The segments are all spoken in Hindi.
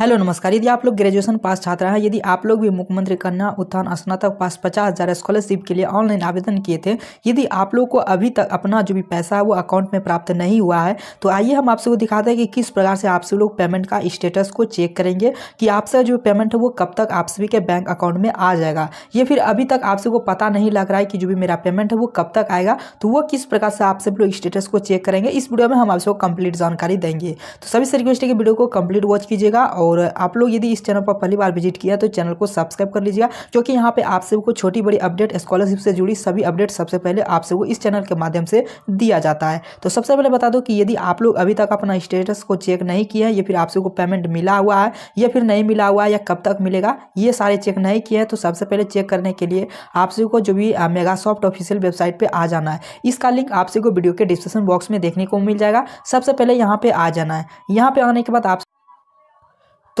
हेलो नमस्कार यदि आप लोग ग्रेजुएशन पास छात्र हैं यदि आप लोग भी मुख्यमंत्री कन्या उत्थान स्नातक पास पचास हज़ार स्कॉलरशिप के लिए ऑनलाइन आवेदन किए थे यदि आप लोग को अभी तक अपना जो भी पैसा है वो अकाउंट में प्राप्त नहीं हुआ है तो आइए हम आप सबको दिखाते हैं कि किस प्रकार से आप लोग पेमेंट का स्टेटस को चेक करेंगे कि आपसे जो पेमेंट है वो कब तक आप सभी के बैंक अकाउंट में आ जाएगा ये फिर अभी तक आप सबको पता नहीं लग रहा है कि जो भी मेरा पेमेंट है वो कब तक आएगा तो वो किस प्रकार से आप सब लोग स्टेटस को चेक करेंगे इस वीडियो में हम आप सबको कंप्लीट जानकारी देंगे तो सभी से रिक्वेस्ट है कि वीडियो को कंप्लीट वॉच कीजिएगा और और आप लोग यदि इस चैनल पर पहली बार विजिट किया तो चैनल को सब्सक्राइब कर लीजिएगा क्योंकि यहाँ पे आप सबको छोटी बड़ी अपडेट स्कॉलरशिप से जुड़ी सभी अपडेट सबसे पहले आप सबको इस चैनल के माध्यम से दिया जाता है तो सबसे पहले बता दो कि यदि आप लोग अभी तक अपना स्टेटस को चेक नहीं किया है या फिर आप सबको पेमेंट मिला हुआ है या फिर नहीं मिला हुआ है या कब तक मिलेगा ये सारे चेक नहीं किया है तो सबसे पहले चेक करने के लिए आप सबको जो भी मेगासॉफ्ट ऑफिशियल वेबसाइट पर आ जाना है इसका लिंक आप सबको वीडियो के डिस्क्रिप्शन बॉक्स में देखने को मिल जाएगा सबसे पहले यहाँ पे आ जाना है यहाँ पे आने के बाद आप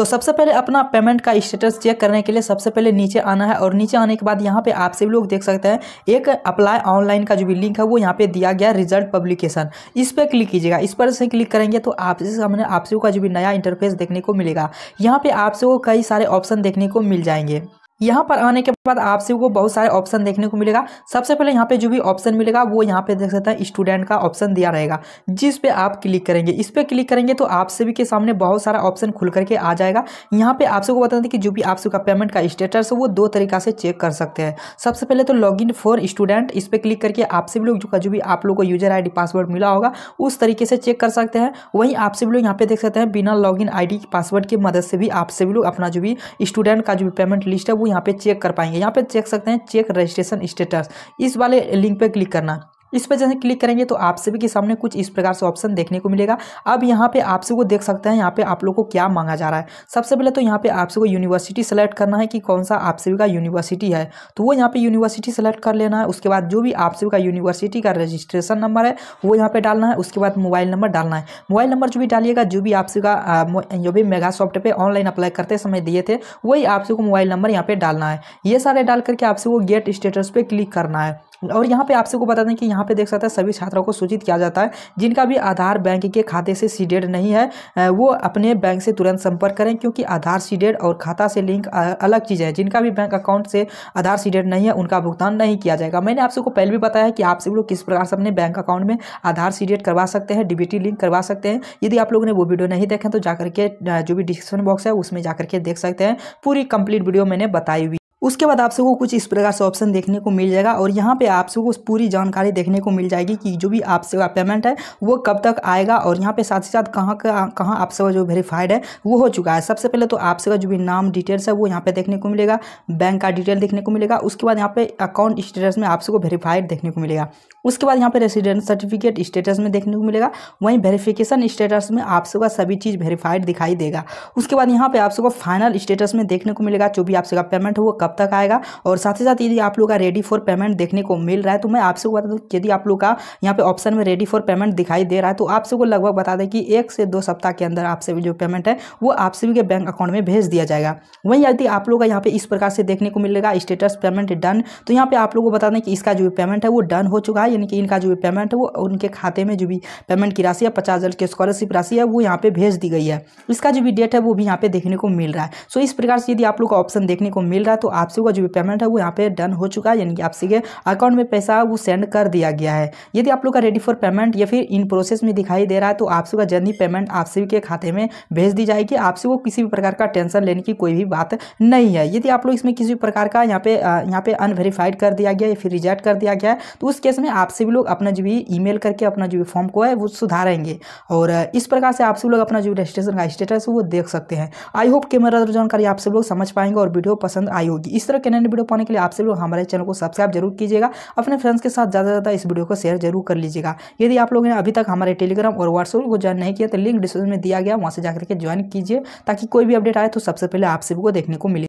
तो सबसे पहले अपना पेमेंट का स्टेटस चेक करने के लिए सबसे पहले नीचे आना है और नीचे आने के बाद यहाँ पे आप सभी लोग देख सकते हैं एक अप्लाई ऑनलाइन का जो भी लिंक है वो यहाँ पे दिया गया रिजल्ट पब्लिकेशन इस पर क्लिक कीजिएगा इस पर से क्लिक करेंगे तो आपसे सामने आप सभी का जो भी नया इंटरफेस देखने को मिलेगा यहाँ पे आप सभी कई सारे ऑप्शन देखने को मिल जाएंगे यहाँ पर आने के बाद आपसे को बहुत सारे ऑप्शन देखने को मिलेगा सबसे पहले यहाँ पे जो भी ऑप्शन मिलेगा वो यहाँ पे देख सकते हैं स्टूडेंट का ऑप्शन दिया रहेगा जिस पे आप क्लिक करेंगे इस पर क्लिक करेंगे तो आपसे भी के सामने बहुत सारा ऑप्शन खुल करके आ जाएगा यहाँ पे आपसे को बता दें कि जो भी आपसे का पेमेंट का स्टेटस है वो दो तरीका से चेक कर सकते हैं सबसे पहले तो लॉग इन फॉर स्टूडेंट इस पर क्लिक करके आपसे भी लोग जो जो भी आप लोग को यूजर आई पासवर्ड मिला होगा उस तरीके से चेक कर सकते हैं वहीं आपसे भी लोग यहाँ पे देख सकते हैं बिना लॉग इन पासवर्ड की मदद से भी आपसे भी लोग अपना जो भी स्टूडेंट का जो भी पेमेंट लिस्ट है वो यहाँ पे चेक कर पाएंगे यहाँ पे चेक सकते हैं चेक रजिस्ट्रेशन स्टेटस इस वाले लिंक पे क्लिक करना इस पर जैसे क्लिक करेंगे तो आप सभी के सामने कुछ इस प्रकार से ऑप्शन देखने को मिलेगा अब यहाँ पे आप सबको देख सकते हैं यहाँ पे आप लोग को क्या मांगा जा रहा है सबसे पहले तो यहाँ पे आप सबको यूनिवर्सिटी सेलेक्ट करना है कि कौन सा आप सभी का यूनिवर्सिटी है तो वो यहाँ पे यूनिवर्सिटी सेलेक्ट कर लेना है उसके बाद जो भी आप सभी का यूनिवर्सिटी का रजिस्ट्रेशन नंबर है वो यहाँ पर डालना है उसके बाद मोबाइल नंबर डालना है मोबाइल नंबर जो भी डालिएगा जो भी आप सभी का जो भी मेगा सॉफ्ट पे ऑनलाइन अप्लाई करते समय दिए थे वही आप सबको मोबाइल नंबर यहाँ पर डालना है ये सारे डाल करके आप सबको गेट स्टेटस पर क्लिक करना है और यहाँ पे आपसे को बता दें कि यहाँ पे देख सकते हैं सभी छात्रों को सूचित किया जाता है जिनका भी आधार बैंक के खाते से सीडेड नहीं है वो अपने बैंक से तुरंत संपर्क करें क्योंकि आधार सीडेड और खाता से लिंक अलग चीज़ है जिनका भी बैंक अकाउंट से आधार सीडेड नहीं है उनका भुगतान नहीं किया जाएगा मैंने आपसे को पहले भी बताया कि आप सब लोग किस प्रकार से अपने बैंक अकाउंट में आधार सीडेड करवा सकते हैं डीबीटी लिंक करवा सकते हैं यदि आप लोगों ने वो वीडियो नहीं देखें तो जाकर के जो भी डिस्क्रिप्शन बॉक्स है उसमें जाकर के देख सकते हैं पूरी कंप्लीट वीडियो मैंने बताई हुई उसके बाद आप सबको कुछ इस प्रकार से ऑप्शन देखने को मिल जाएगा और यहाँ पे आप सबको पूरी जानकारी देखने को मिल जाएगी कि जो भी आप सबका पेमेंट है वो कब तक आएगा और यहाँ पे साथ ही साथ कहाँ का कहाँ आप सबका जो वेरीफाइड है वो हो चुका है सबसे पहले तो आप सबका जो भी नाम डिटेल्स है वो यहाँ पे देखने को मिलेगा बैंक का डिटेल देखने को मिलेगा उसके बाद यहाँ पे अकाउंट स्टेटस में आप सबको वेरीफाइड देखने को मिलेगा उसके बाद यहाँ पे रेसिडेंट सर्टिफिकेट स्टेटस में देखने को मिलेगा वहीं वेरिफिकेशन स्टेटस में आप सबका सभी चीज़ वेरीफाइड दिखाई देगा उसके बाद यहाँ पे आप सबको फाइनल स्टेटस में देखने को मिलेगा जो भी आप सबका पेमेंट हो वो कब कब तक आएगा और साथ ही साथ यदि आप लोग का रेडी फॉर पेमेंट देखने को मिल रहा है तो मैं आपसे को बता दूँ यदि आप लोग का यहाँ पे ऑप्शन में रेडी फॉर पेमेंट दिखाई दे रहा है तो आपसे को लगभग बता दें कि एक से दो सप्ताह के अंदर आपसे जो पेमेंट है वो आपसे के बैंक अकाउंट में भेज दिया जाएगा वहीं यदि आप लोग का यहाँ पे इस प्रकार से देखने को मिलेगा स्टेटस पेमेंट डन तो यहाँ पे आप लोग को बता दें कि इसका जो पेमेंट है वो डन हो चुका है यानी कि इनका जो पेमेंट है वो उनके खाते में जो भी पेमेंट की राशि है पचास हज़ार की स्कॉलरशिप राशि है वो यहाँ पे भेज दी गई है इसका जो भी डेट है वो भी यहाँ पे देखने को मिल रहा है सो इस प्रकार से यदि आप लोग का ऑप्शन देखने को मिल रहा है तो आपसी का जो पेमेंट है वो यहाँ पे डन हो चुका है यानी कि आपसी के अकाउंट में पैसा वो सेंड कर दिया गया है यदि आप लोग का रेडी फॉर पेमेंट या फिर इन प्रोसेस में दिखाई दे रहा है तो आपसी का जल्दी पेमेंट आपसी के खाते में भेज दी जाएगी आपसी को किसी भी प्रकार का टेंशन लेने की कोई भी बात नहीं है यदि आप लोग इसमें किसी भी प्रकार का यहाँ पे यहाँ पे अनवेरीफाइड कर दिया गया या फिर रिजेक्ट कर दिया गया है तो उस केस में आपसे भी लोग अपना जो भी ई करके अपना जो भी फॉर्म को है वो सुधारेंगे और इस प्रकार से आप सब लोग अपना जो रजिस्ट्रेशन का स्टेटस वो देख सकते हैं आई होप कि मेरा जानकारी आप सब लोग समझ पाएंगे और वीडियो पसंद आई होगी इस तरह के नए वीडियो पाने के लिए आप सभी हमारे चैनल को सब्सक्राइब जरूर कीजिएगा अपने फ्रेंड्स के साथ ज़्यादा से ज़्यादा इस वीडियो को शेयर जरूर कर लीजिएगा यदि आप लोगों ने अभी तक हमारे टेलीग्राम और व्हाट्सएप को ज्वाइन नहीं किया तो लिंक डिस्क्रिप्शन में दिया गया वहाँ से जाकर के ज्वाइन कीजिए ताकि कोई भी अपडेट आए तो सबसे पहले आप सभी को देखने को मिले